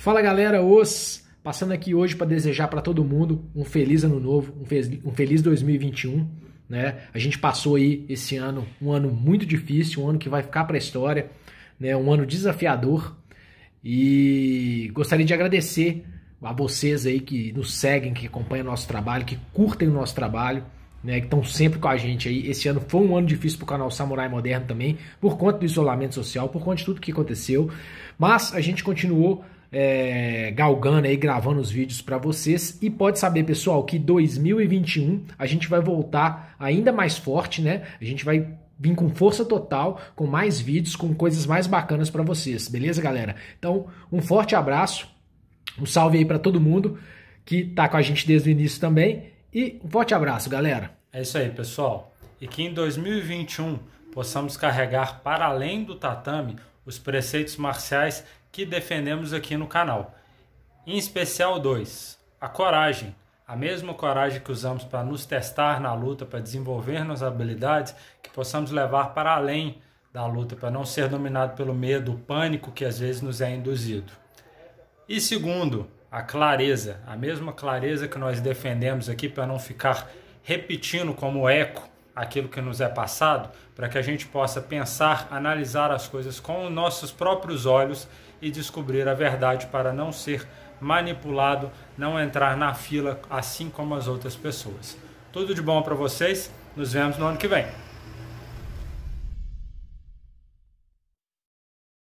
Fala galera, os passando aqui hoje para desejar para todo mundo um feliz ano novo, um feliz, um feliz 2021. Né? A gente passou aí esse ano um ano muito difícil, um ano que vai ficar para a história, né? um ano desafiador. E gostaria de agradecer a vocês aí que nos seguem, que acompanham o nosso trabalho, que curtem o nosso trabalho, né? que estão sempre com a gente aí. Esse ano foi um ano difícil para o canal Samurai Moderno também, por conta do isolamento social, por conta de tudo que aconteceu, mas a gente continuou é, galgando aí, gravando os vídeos para vocês. E pode saber, pessoal, que 2021 a gente vai voltar ainda mais forte, né? A gente vai vir com força total, com mais vídeos, com coisas mais bacanas para vocês, beleza, galera? Então, um forte abraço, um salve aí para todo mundo que tá com a gente desde o início também. E um forte abraço, galera. É isso aí, pessoal. E que em 2021 possamos carregar para além do tatame os preceitos marciais que defendemos aqui no canal. Em especial, dois: a coragem. A mesma coragem que usamos para nos testar na luta, para desenvolver nossas habilidades, que possamos levar para além da luta, para não ser dominado pelo medo, o pânico que às vezes nos é induzido. E segundo, a clareza, a mesma clareza que nós defendemos aqui para não ficar repetindo como eco aquilo que nos é passado, para que a gente possa pensar, analisar as coisas com os nossos próprios olhos e descobrir a verdade para não ser manipulado, não entrar na fila assim como as outras pessoas. Tudo de bom para vocês, nos vemos no ano que vem.